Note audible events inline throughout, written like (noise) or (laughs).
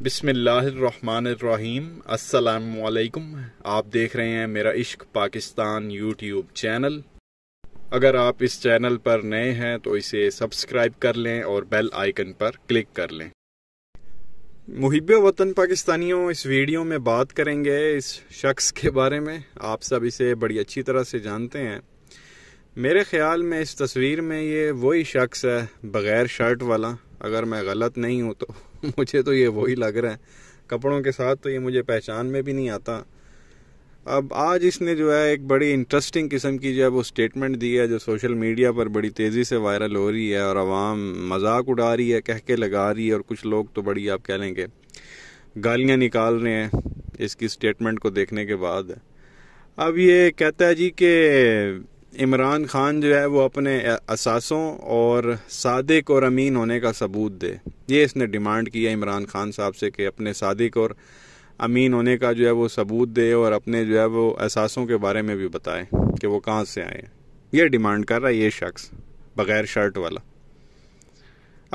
बिसमीम असलकुम आप देख रहे हैं मेरा इश्क पाकिस्तान यूट्यूब चैनल अगर आप इस चैनल पर नए हैं तो इसे सब्सक्राइब कर लें और बेल आइकन पर क्लिक कर लें मुहिब वतन पाकिस्तानियों इस वीडियो में बात करेंगे इस शख्स के बारे में आप सब इसे बड़ी अच्छी तरह से जानते हैं मेरे ख्याल में इस तस्वीर में ये वही शख्स है बग़ैर शर्ट वाला अगर मैं गलत नहीं हूँ तो (laughs) मुझे तो ये वही लग रहा है कपड़ों के साथ तो ये मुझे पहचान में भी नहीं आता अब आज इसने जो है एक बड़ी इंटरेस्टिंग किस्म की जो है वो स्टेटमेंट दी है जो सोशल मीडिया पर बड़ी तेज़ी से वायरल हो रही है और आवाम मजाक उड़ा रही है कह के लगा रही है और कुछ लोग तो बड़ी आप कह लेंगे गालियाँ निकाल रहे हैं इसकी स्टेटमेंट को देखने के बाद अब ये कहता है जी कि इमरान खान जो है वो अपने असासों और सादिक और अमीन होने का सबूत दे ये इसने डिमांड किया इमरान खान साहब से कि अपने सादिक और अमीन होने का जो है वो सबूत दे और अपने जो है वो असासों के बारे में भी बताए कि वो कहाँ से आए ये डिमांड कर रहा है ये शख्स बग़ैर शर्ट वाला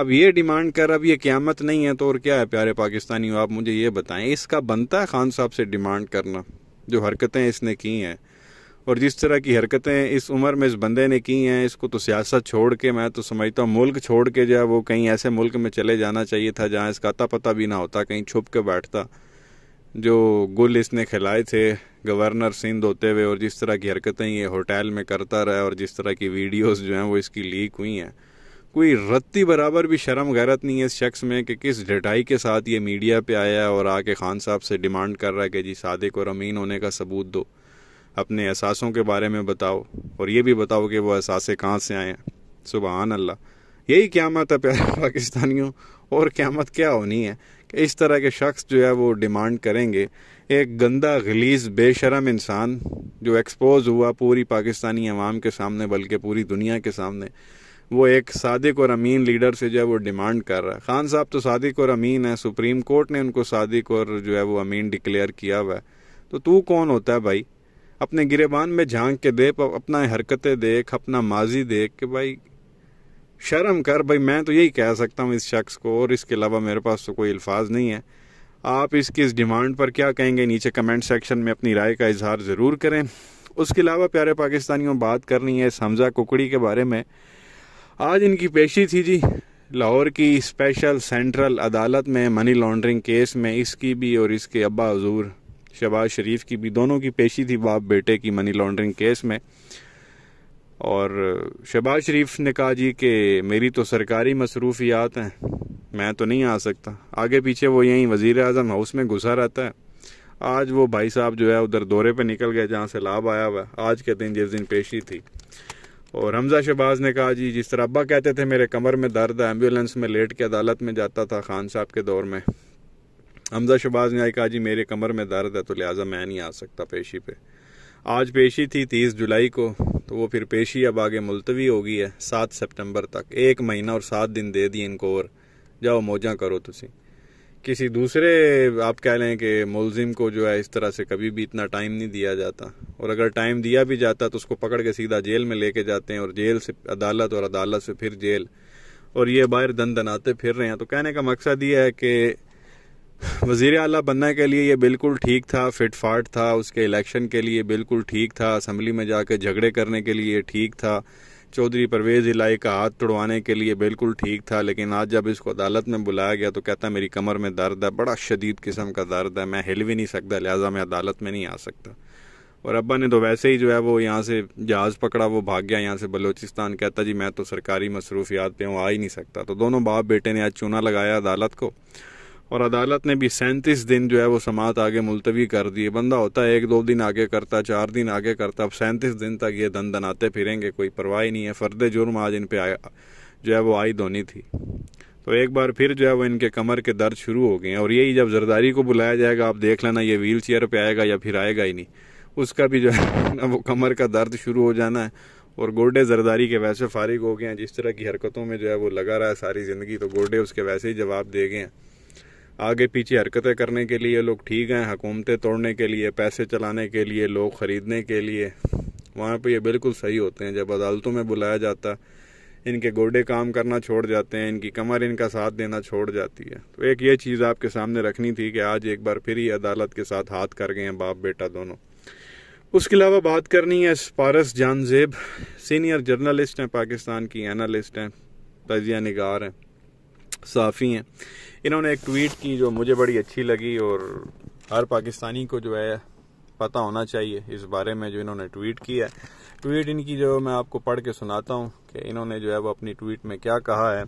अब ये डिमांड कर अब ये क्यामत नहीं है तो और क्या है प्यारे पाकिस्तानी आप मुझे ये बताएं इसका बनता है खान साहब से डिमांड करना जो हरकतें इसने की हैं और जिस तरह की हरकतें इस उम्र में इस बंदे ने की हैं इसको तो सियासत छोड़ के मैं तो समझता हूँ मुल्क छोड़ के जो है वो कहीं ऐसे मुल्क में चले जाना चाहिए था जहाँ इसका अता पता भी ना होता कहीं छुप के बैठता जो गुल इसने खिलाए थे गवर्नर सिंध होते हुए और जिस तरह की हरकतें ये होटल में करता रहा और जिस तरह की वीडियोज़ जो हैं वो इसकी लीक हुई हैं कोई रत्ती बराबर भी शर्म गैरत नहीं है इस शख्स में कि किस डटाई के साथ ये मीडिया पे आया और आके खान साहब से डिमांड कर रहा है कि जी सादे को रमीन होने का सबूत दो अपने असासों के बारे में बताओ और ये भी बताओ कि वो असासे कहाँ से आए सुबह सुबहान अल्लाह यही क्यामत है प्यारे (laughs) पाकिस्तानियों और क्यामत क्या होनी है कि इस तरह के शख्स जो है वो डिमांड करेंगे एक गंदा गलीज बेशरम इंसान जो एक्सपोज हुआ पूरी पाकिस्तानी अवाम के सामने बल्कि पूरी दुनिया के सामने वो एक सादिक और अमीन लीडर से जो है वो डिमांड कर रहा है खान साहब तो सादिक और अमीन है सुप्रीम कोर्ट ने उनको सादिक और जो है वो अमीन डिक्लेयर किया हुआ है तो तू कौन होता है भाई अपने गिरेबान में झांक के देख अपना हरकतें देख अपना माजी देख के भाई शर्म कर भाई मैं तो यही कह सकता हूँ इस शख्स को और इसके अलावा मेरे पास तो कोई अल्फाज नहीं है आप इसकी इस डिमांड पर क्या कहेंगे नीचे कमेंट सेक्शन में अपनी राय का इजहार ज़रूर करें उसके अलावा प्यारे पाकिस्तानियों बात करनी है समझा कुकड़ी के बारे में आज इनकी पेशी थी जी लाहौर की स्पेशल सेंट्रल अदालत में मनी लॉन्ड्रिंग केस में इसकी भी और इसके अब्बा हजूर शहबाज शरीफ की भी दोनों की पेशी थी बाप बेटे की मनी लॉन्ड्रिंग केस में और शहबाज शरीफ ने कहा जी कि मेरी तो सरकारी मसरूफियात हैं मैं तो नहीं आ सकता आगे पीछे वो यहीं वज़ी अजम हाउस में घुसा रहता है आज वो भाई साहब जो है उधर दौरे पे निकल गए जहाँ से लाभ आया हुआ आज के दिन जिस दिन पेशी थी और हमजा शहबाज ने कहा जी जिस तरह अब्बा कहते थे मेरे कमर में दर्द है एम्बुलेंस में लेट के अदालत में जाता था खान साहब के दौर में हमजा शबाज ने कहा जी मेरे कमर में दर्द है तो लिहाजा मैं नहीं आ सकता पेशी पे आज पेशी थी तीस जुलाई को तो वो फिर पेशी अब आगे मुलतवी हो गई है सात सितंबर तक एक महीना और सात दिन दे दिए इनको और जाओ मौजा करो तुसी किसी दूसरे आप कह लें कि मुलजिम को जो है इस तरह से कभी भी इतना टाइम नहीं दिया जाता और अगर टाइम दिया भी जाता तो उसको पकड़ के सीधा जेल में लेके जाते हैं और जेल से अदालत और अदालत से फिर जेल और ये बाहर दन दनाते फिर रहे हैं तो कहने का मकसद ये है कि (laughs) वज़ी अला बनने के लिए ये बिल्कुल ठीक था फिट फाट था उसके इलेक्शन के लिए बिल्कुल ठीक था असम्बली में जाकर झगड़े करने के लिए ठीक था चौधरी परवेज़ इलाई का हाथ तोड़वाने के लिए बिल्कुल ठीक था लेकिन आज जब इसको अदालत में बुलाया गया तो कहता मेरी कमर में दर्द है बड़ा शदीद किस्म का दर्द है मैं हिल भी नहीं सकता लिहाजा मैं अदालत में नहीं आ सकता और अब्बा ने तो वैसे ही जो है वो यहाँ से जहाज़ पकड़ा वो भाग गया यहाँ से बलोचिस्तान कहता जी मैं तो सरकारी मसरूफियात पर हूँ आ ही नहीं सकता तो दोनों बाप बेटे ने आज चूना लगाया अदालत को और अदालत ने भी सैंतीस दिन जो है वो समात आगे मुलतवी कर दिए बंदा होता है एक दो दिन आगे करता चार दिन आगे करता अब सैंतीस दिन तक ये दन दनाते फिरेंगे कोई परवाही नहीं है फर्द जुर्म आज इन पर जो है वो आई धोनी थी तो एक बार फिर जो है वो इनके कमर के दर्द शुरू हो गए हैं और यही जब जरदारी को बुलाया जाएगा आप देख लेना ये व्हील चेयर पर आएगा या फिर आएगा ही नहीं उसका भी जो है ना वो कमर का दर्द शुरू हो जाना है और गोडे जरदारी के वैसे फारिग हो गए हैं जिस तरह की हरकतों में जो है वो लगा रहा है सारी ज़िंदगी तो गोडे उसके वैसे ही जवाब दे गए हैं आगे पीछे हरकतें करने के लिए लोग ठीक हैं हुकूमतें तोड़ने के लिए पैसे चलाने के लिए लोग ख़रीदने के लिए वहाँ पर ये बिल्कुल सही होते हैं जब अदालतों में बुलाया जाता इनके गोडे काम करना छोड़ जाते हैं इनकी कमर इनका साथ देना छोड़ जाती है तो एक ये चीज़ आपके सामने रखनी थी कि आज एक बार फिर ही अदालत के साथ हाथ कर गए हैं बाप बेटा दोनों उसके अलावा बात करनी है पारस जानजेब सीनियर जर्नलिस्ट हैं पाकिस्तान की एनालिस्ट हैं तजिया निगार हैं सहाफ़ी हैं इन्होंने एक ट्वीट की जो मुझे बड़ी अच्छी लगी और हर पाकिस्तानी को जो है पता होना चाहिए इस बारे में जो इन्होंने ट्वीट किया है ट्वीट इनकी जो मैं आपको पढ़ के सुनाता हूँ कि इन्होंने जो है वो अपनी ट्वीट में क्या कहा है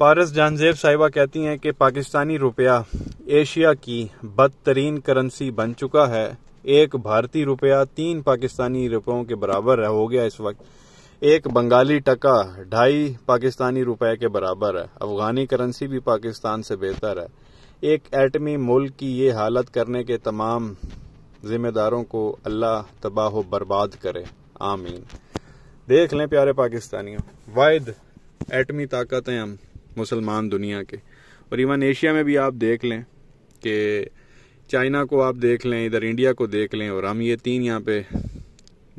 पारस जानजेब साहिबा कहती हैं कि पाकिस्तानी रुपया एशिया की बदतरीन करेंसी बन चुका है एक भारतीय रुपया तीन पाकिस्तानी रुपयों के बराबर हो गया इस वक्त एक बंगाली टका ढाई पाकिस्तानी रुपए के बराबर है अफगानी करेंसी भी पाकिस्तान से बेहतर है एक एटमी मुल्क की ये हालत करने के तमाम जिम्मेदारों को अल्लाह तबाह बर्बाद करे आमीन देख लें प्यारे पाकिस्तानियों वायद एटमी ताकत हैं हम मुसलमान दुनिया के और इवन एशिया में भी आप देख लें कि चाइना को आप देख लें इधर इंडिया को देख लें और हम ये तीन यहाँ पे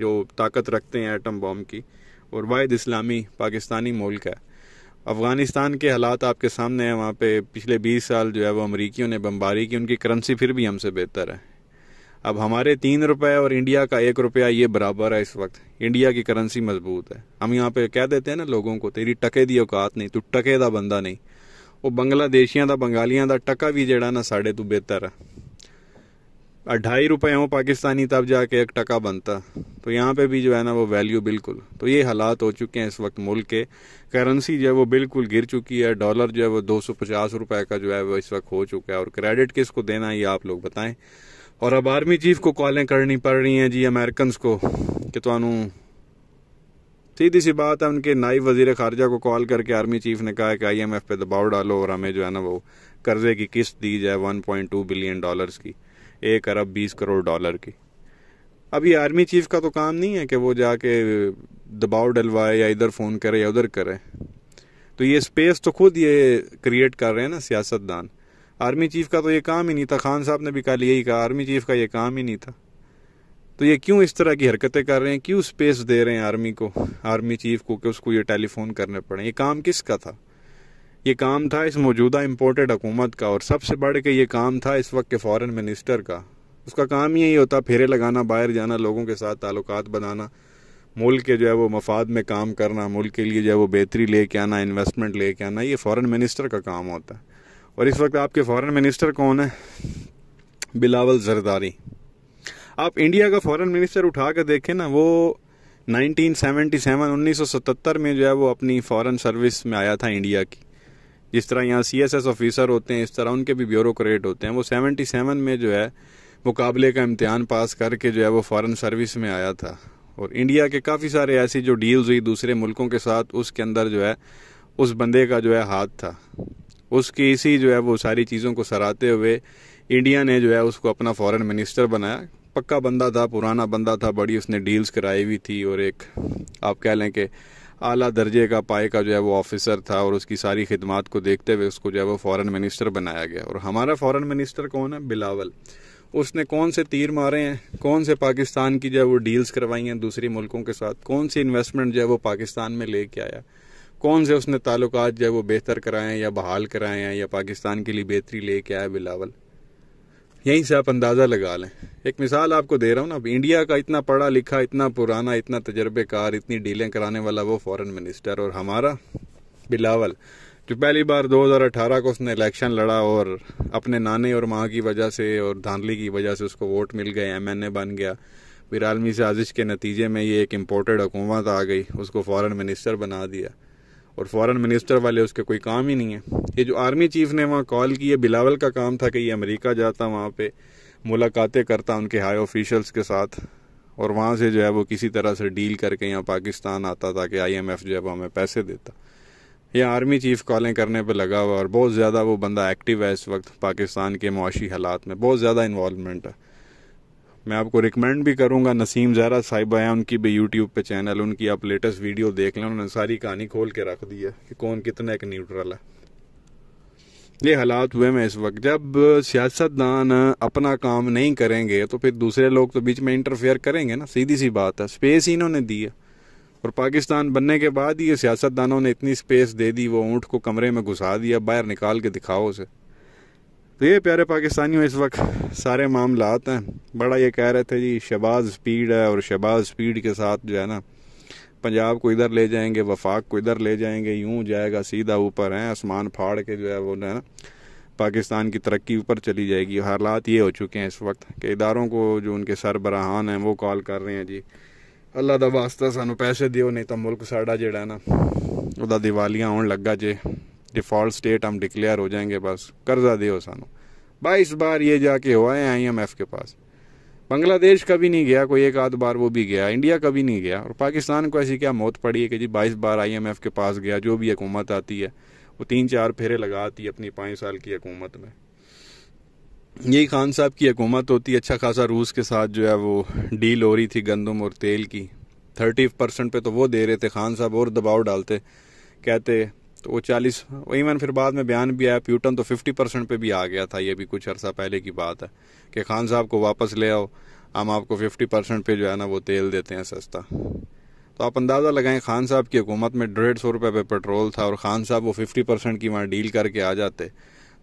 जो ताकत रखते हैं एटम बॉम्ब की और वाद इस्लामी पाकिस्तानी मुल्क है अफ़गानिस्तान के हालात आपके सामने हैं वहाँ पे पिछले 20 साल जो है वो अमरीकियों ने बमबारी की उनकी करेंसी फिर भी हमसे बेहतर है अब हमारे तीन रुपए और इंडिया का एक रुपया ये बराबर है इस वक्त इंडिया की करेंसी मजबूत है हम यहाँ पे कह देते हैं ना लोगों को तेरी टके दी औकात नहीं तू टके बंदा नहीं वो बंगलादेशियाँ का बंगालियाँ का टका भी जड़ा ना साढ़े तू बेहतर है अढ़ाई रुपये हो पाकिस्तानी तब जाके एक टका बनता तो यहाँ पे भी जो है ना वो वैल्यू बिल्कुल तो ये हालात हो चुके हैं इस वक्त मुल्क के करेंसी जो है वो बिल्कुल गिर चुकी है डॉलर जो है वो दो सौ पचास रुपये का जो है वो इस वक्त हो चुका है और क्रेडिट किसको देना है ये आप लोग बताएं और अब आर्मी चीफ को कॉलें करनी पड़ रही हैं जी अमेरिकन को कि तुम सीधी सी बात है उनके नायब वजीर खारजा को कॉल करके आर्मी चीफ ने कहा कि आई एम एफ पे दबाव डालो और हमें जो है ना वो कर्जे की किस्त दी जाए one point two billion dollars की एक अरब बीस करोड़ डॉलर की अब ये आर्मी चीफ का तो काम नहीं है कि वो जाके दबाव डलवाए या इधर फ़ोन करे या उधर करे तो ये स्पेस तो खुद ये क्रिएट कर रहे हैं ना सियासतदान आर्मी चीफ का तो ये काम ही नहीं था खान साहब ने भी कल यही कहा आर्मी चीफ का ये काम ही नहीं था तो ये क्यों इस तरह की हरकतें कर रहे हैं क्यों स्पेस दे रहे हैं आर्मी को आर्मी चीफ को कि उसको ये टेलीफोन करने पड़े ये काम किसका था ये काम था इस मौजूदा इम्पोर्टेड हुकूमत का और सबसे बढ़ के ये काम था इस वक्त के फॉरेन मिनिस्टर का उसका काम यही होता फेरे लगाना बाहर जाना लोगों के साथ ताल्लुक बनाना मुल्क के जो है वो मफाद में काम करना मुल्क के लिए जो है वो बेहतरी ले के आना इन्वेस्टमेंट ले के आना ये फॉरेन मिनिस्टर का काम होता है और इस वक्त आपके फॉरेन मिनिस्टर कौन है बिलावल जरदारी आप इंडिया का फॉरेन मिनिस्टर उठा कर देखें ना वो 1977 1977 में जो है वो अपनी फॉरेन सर्विस में आया था इंडिया की जिस तरह यहाँ सी एस एस ऑफिसर होते हैं इस तरह उनके भी ब्यूरोक्रेट होते हैं वो सेवेंटी सेवन में जो है मुकाबले का इम्तहान पास करके जो है वो फॉरेन सर्विस में आया था और इंडिया के काफ़ी सारे ऐसी जो डील्स हुई दूसरे मुल्कों के साथ उसके अंदर जो है उस बंदे का जो है हाथ था उसकी इसी जो है वो सारी चीज़ों को सराहते हुए इंडिया ने जो है उसको अपना फॉरेन मिनिस्टर बनाया पक्का बंदा था पुराना बंदा था बड़ी उसने डील्स कराई हुई थी और एक आप कह लें कि आला दर्जे का पाए का जो है वो ऑफिसर था और उसकी सारी खिदमत को देखते हुए उसको जो है वो फॉरेन मिनिस्टर बनाया गया और हमारा फॉरेन मिनिस्टर कौन है बिलावल उसने कौन से तीर मारे हैं कौन से पाकिस्तान की जो है वो डील्स करवाई हैं दूसरी मुल्कों के साथ कौन सी इन्वेस्टमेंट जो है वो पाकिस्तान में लेके आया कौन से उसने ताल्लुक जो है वो बेहतर कराए हैं या बहाल कराए हैं या पाकिस्तान के लिए बेहतरी लेके आया बिलावल यहीं से आप अंदाज़ा लगा लें एक मिसाल आपको दे रहा हूँ ना अब इंडिया का इतना पढ़ा लिखा इतना पुराना इतना तजर्बेकार इतनी डीलें कराने वाला वो फॉरेन मिनिस्टर और हमारा बिलावल जो पहली बार 2018 को उसने इलेक्शन लड़ा और अपने नाने और माँ की वजह से और धांधली की वजह से उसको वोट मिल गए एम बन गया फिर आलमी साजिश के नतीजे में ये एक इम्पोर्टेड हुकूमत आ गई उसको फ़ॉरन मिनिस्टर बना दिया और फॉरेन मिनिस्टर वाले उसके कोई काम ही नहीं है ये जो आर्मी चीफ ने वहाँ कॉल की है बिलावल का काम था कि ये अमेरिका जाता वहाँ पे मुलाकातें करता उनके हाई ऑफिशल्स के साथ और वहाँ से जो है वो किसी तरह से डील करके यहाँ पाकिस्तान आता ताकि एफ जो है वो हमें पैसे देता ये आर्मी चीफ कॉलें करने पर लगा हुआ और बहुत ज़्यादा वो बंदा एक्टिव है इस वक्त पाकिस्तान के मुआशी हालात में बहुत ज़्यादा इन्वॉलमेंट है मैं आपको रिकमेंड भी करूंगा नसीम जहरा साहिबा है उनकी भी यूट्यूब पे चैनल उनकी आप लेटेस्ट वीडियो देख लें उन्होंने सारी कहानी खोल के रख दी है कि कौन कितना एक न्यूट्रल है ये हालात हुए मैं इस वक्त जब सियासतदान अपना काम नहीं करेंगे तो फिर दूसरे लोग तो बीच में इंटरफेयर करेंगे ना सीधी सी बात है स्पेस ही इन्होंने दी है और पाकिस्तान बनने के बाद ही ये सियासतदानों ने इतनी स्पेस दे दी वो ऊँट को कमरे में घुसा दिया बाहर निकाल के दिखाओ उसे तो ये प्यारे पाकिस्तानियों इस वक्त सारे मामला हैं बड़ा ये कह रहे थे जी शबाज स्पीड है और शबाज स्पीड के साथ जो है ना पंजाब को इधर ले जाएंगे वफाक को इधर ले जाएंगे यूं जाएगा सीधा ऊपर हैं आसमान फाड़ के जो है वो है ना पाकिस्तान की तरक्की ऊपर चली जाएगी हालात ये हो चुके हैं इस वक्त कि इदारों को जो उनके सरबराहान हैं वो कॉल कर रहे हैं जी अल्लाह ਦਾ ਵਾਸਤਾ पैसे दियो नहीं तो मुल्क साढ़ा ਸਾਡਾ ਜਿਹੜਾ ना ਉਹਦਾ दिवालियाँ आने लगा जे डिफ़ॉल्ट स्टेट हम डिक्लेयर हो जाएंगे बस कर्जा दे सानू बाईस बार ये जाके हुआ है एफ़ के पास बांग्लादेश कभी नहीं गया कोई एक आध बार वो भी गया इंडिया कभी नहीं गया और पाकिस्तान को ऐसी क्या मौत पड़ी है कि जी बाईस बार आईएमएफ के पास गया जो भी हुकूमत आती है वो तीन चार फेरे लगाती है अपनी पाँच साल की हुकूमत में यही खान साहब की हुकूमत होती अच्छा खासा रूस के साथ जो है वो डील हो रही थी गंदम और तेल की थर्टी परसेंट पे तो वो दे रहे थे खान साहब और दबाव डालते कहते तो वो चालीस इवन फिर बाद में बयान भी आया प्यूटन तो फिफ्टी परसेंट पर भी आ गया था ये भी कुछ अर्सा पहले की बात है कि खान साहब को वापस ले आओ हम आपको फिफ्टी परसेंट पे जो है ना वो तेल देते हैं सस्ता तो आप अंदाज़ा लगाएं खान साहब की हुकूमत में डेढ़ सौ रुपये पे पेट्रोल था और खान साहब वो फिफ्टी परसेंट की वहाँ डील करके आ जाते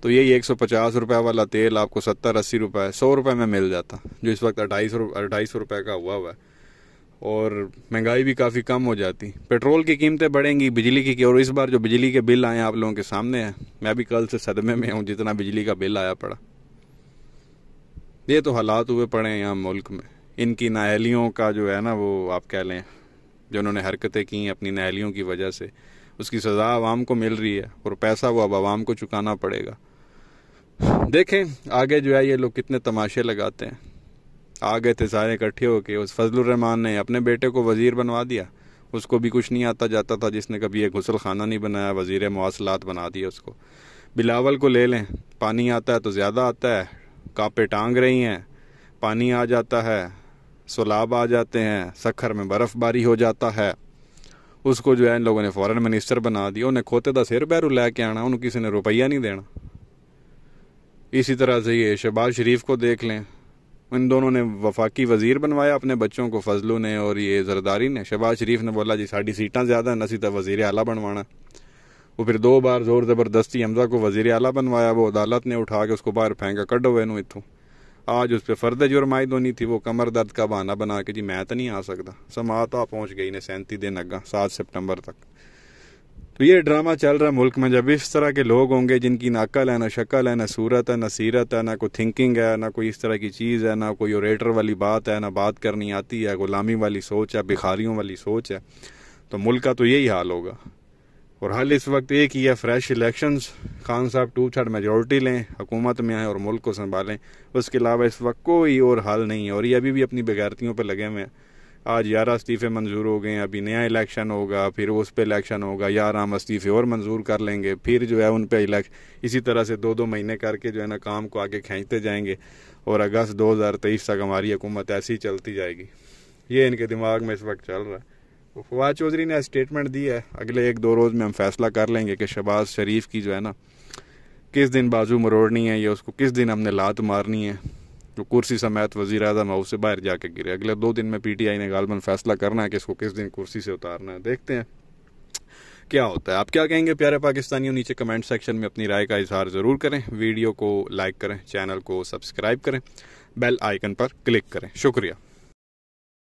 तो यही एक सौ पचास रुपये वाला तेल आपको सत्तर अस्सी रुपये सौ रुपये में मिल जाता जो इस वक्त अढ़ाई सौ अढ़ाई सौ रुपये का हुआ हुआ है और महंगाई भी काफ़ी कम हो जाती पेट्रोल की कीमतें बढ़ेंगी बिजली की और इस बार जो बिजली के बिल आए आप लोगों के सामने हैं मैं भी कल से सदमे में हूँ जितना बिजली का बिल आया पड़ा ये तो हालात हुए पड़े हैं यहाँ मुल्क में इनकी नाहलियों का जो है ना वो आप कह लें जो उन्होंने हरकतें की अपनी नाहलियों की वजह से उसकी सज़ा आवाम को मिल रही है और पैसा वो अब आवाम को चुकाना पड़ेगा देखें आगे जो है ये लोग कितने तमाशे लगाते हैं आ गए थे सारे इकट्ठे होके उस फजलरहमान ने अपने बेटे को वज़ीर बनवा दिया उसको भी कुछ नहीं आता जाता था जिसने कभी एक गसल खाना नहीं बनाया वज़ीर मवासलात बना दिया उसको बिलावल को ले लें पानी आता है तो ज़्यादा आता है कापे टांग रही हैं पानी आ जाता है सलाब आ जाते हैं सखर में बर्फ़बारी हो जाता है उसको जो है इन लोगों ने फॉरेन मिनिस्टर बना दिया उन्हें खोते का सिर बैरू लेके आना उन्हें किसी ने रुपया नहीं देना इसी तरह से ये शहबाज शरीफ को देख लें उन दोनों ने वफाकी वजीर बनवाया अपने बच्चों को फजलू ने और ये जरदारी ने शहबाज शरीफ ने बोला जी साड़ी सीटा ज़्यादा न सीता वजीर आला बनवाना वो फिर दो बार ज़ोर ज़बरदस्ती हमजा को वजीर आला बनवाया वो अदालत ने उठा के उसको बाहर फेंका कडो इनू इतों आज उस पर फर्द जुर्माइद होनी थी वो कमर दर्द का बहाना बना के जी मैं तो नहीं आ सकता समाता पहुँच गई ने सैंती दिन अग्गा सात सितंबर तक तो ये ड्रामा चल रहा है मुल्क में जब इस तरह के लोग होंगे जिनकी ना अकल है ना शक्ल है ना सूरत है ना सीरत है ना कोई थिंकिंग है ना कोई इस तरह की चीज़ है ना कोई ओरेटर वाली बात है ना बात करनी आती है गुलामी वाली सोच है भिखारियों वाली सोच है तो मुल्क का तो यही हाल होगा और हल इस वक्त एक ही है फ्रेश इलेक्शंस खान साहब टू थर्ड मेजोरिटी लें हुकूमत में आएँ और मुल्क को संभालें उसके अलावा इस वक्त कोई और हल नहीं है और ये अभी भी अपनी बेगैरतियों पर लगे हुए हैं आज ग्यारह इस्तीफ़े मंजूर हो गए अभी नया इलेक्शन होगा फिर उस पर इलेक्शन होगा यार हम इस्तीफ़े और मंजूर कर लेंगे फिर जो है उन पर इलेक्शन इसी तरह से दो दो महीने करके जो है ना काम को आगे खींचते जाएंगे और अगस्त दो हज़ार तेईस तक हमारी हुकूमत ऐसी चलती जाएगी ये इनके दिमाग में इस वक्त चल रहा है फवाद चौधरी ने स्टेटमेंट दी है अगले एक दो रोज़ में हम फैसला कर लेंगे कि शहबाज शरीफ की जो है ना किस दिन बाजू मरोड़नी है या उसको किस दिन हमने लात मारनी है कुर्सी समेत वजीर अजम हाउस से बाहर जाके गिरे अगले दो दिन में पीटीआई ने गालबन फैसला करना है कि इसको किस दिन कुर्सी से उतारना है देखते हैं क्या होता है आप क्या कहेंगे प्यारे पाकिस्तानियों नीचे कमेंट सेक्शन में अपनी राय का इजहार ज़रूर करें वीडियो को लाइक करें चैनल को सब्सक्राइब करें बेल आइकन पर क्लिक करें शुक्रिया